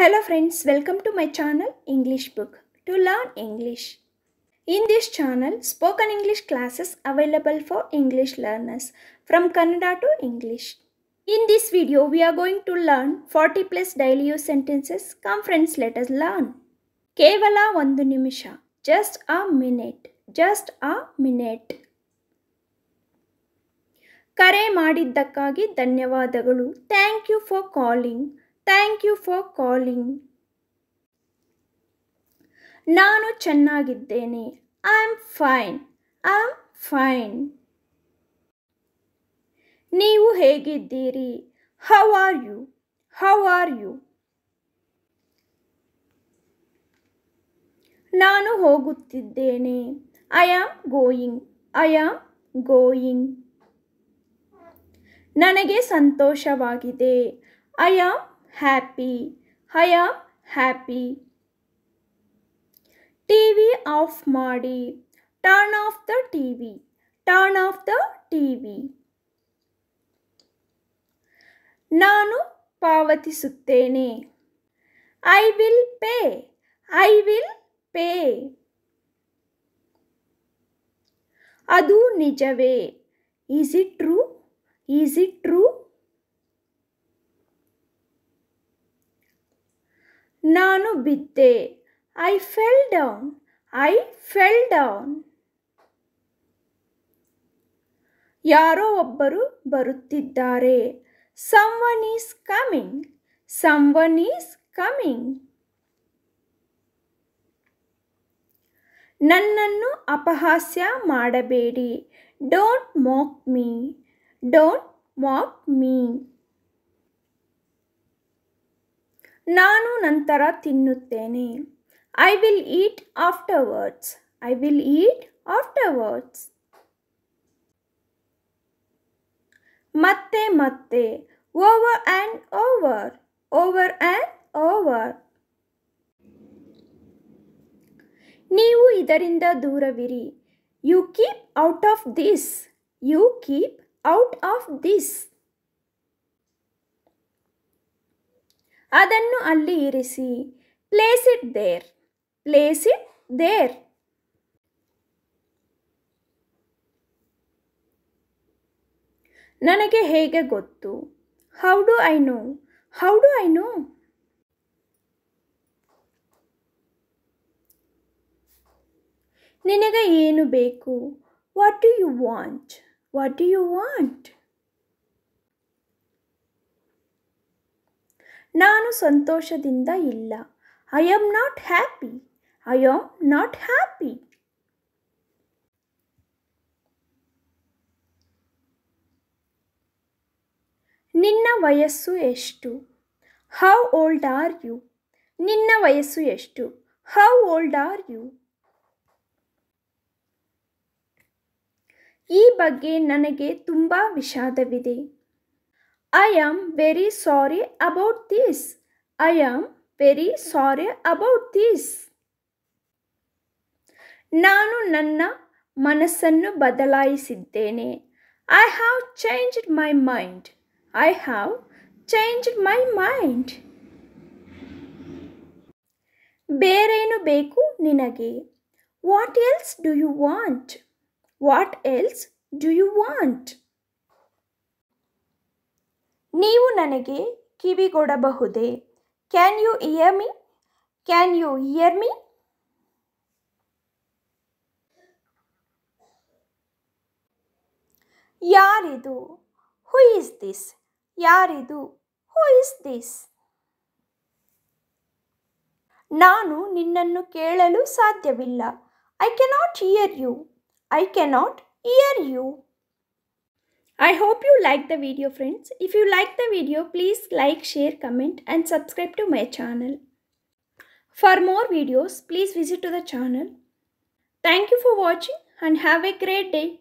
Hello friends, welcome to my channel English Book to learn English. In this channel, spoken English classes available for English learners from Kannada to English. In this video, we are going to learn 40 plus daily use sentences. Come friends, let us learn. Kevala vandu nimisha, just a minute, just a minute. Kare ಮಾಡಿದ್ದಕ್ಕಾಗಿ danyavadagalu, Thank you for calling. Thank you for calling ನಾನು ಚೆನ್ನಾಗಿದ್ದೇನೆ I am fine I am fine ನೀವು ಹೇಗಿದ್ದೀರಿ how are you how are you ನಾನು ಹೋಗುತ್ತಿದ್ದೇನೆ I am going I am going ನನಗೆ ಸಂತೋಷವಾಗಿದೆ I am happy. Hiya. happy. TV off Madi. Turn off the TV. Turn off the TV. Nanu Pavati Suttene. I will pay. I will pay. Adu Nijave. Is it true? Is it true? ನಾನು ಬಿದ್ದೆ I fell down I fell down ಯಾರೋ ಒಬ್ಬರು ಬರುತ್ತಿದ್ದಾರೆ someone is coming someone is coming ನನ್ನನ್ನು ಅಪಹಾಸ್ಯ ಮಾಡಬೇಡಿ don't mock me don't mock me ನಾನು ನಂತರ ತಿನ್ನುತ್ತೇನೆ I will eat afterwards I will eat afterwards ಮತ್ತೆ ಮತ್ತೆ over and over over and over ನೀವು ಇದರಿಂದ ದೂರವಿರಿ you keep out of this you keep out of this ಅದನ್ನು ಅಲ್ಲಿ ಇರಿಸಿ place it there place it there ನನಗೆ ಹೇಗೆ ಗೊತ್ತು how do I know how do I know ನಿನಗೆ ಏನು ಬೇಕು what do you want what do you want ನಾನು ಸಂತೋಷದಿಂದ ಇಲ್ಲ I am not happy I am not happy ನಿನ್ನ ವಯಸ್ಸು ಎಷ್ಟು ಹೌ ಓಲ್ಡ್ ಆರ್ ಯು ನಿನ್ನ ವಯಸ್ಸು ಎಷ್ಟು ಹೌ ಓಲ್ಡ್ ಆರ್ ಯು ಈ ಬಗ್ಗೆ ನನಗೆ ತುಂಬ ವಿಷಾದವಿದೆ I am very sorry about this. I am very sorry about this. Nanu nanna manasannu badalai siddene. I have changed my mind. I have changed my mind. Bereinu beku ninage. What else do you want? What else do you want? ನೀವು ನನಗೆ ಕಿವಿಗೊಡಬಹುದೇ can you hear me can you hear me ಯಾರಿದು who is this ಯಾರಿದು who is this ನಾನು ನಿನ್ನನ್ನು ಕೇಳಲು ಸಾಧ್ಯವಿಲ್ಲ I cannot hear you I cannot hear you I hope you liked the video friends. If you like the video, please like, share, comment and subscribe to my channel. For more videos, please visit to the channel. Thank you for watching and have a great day.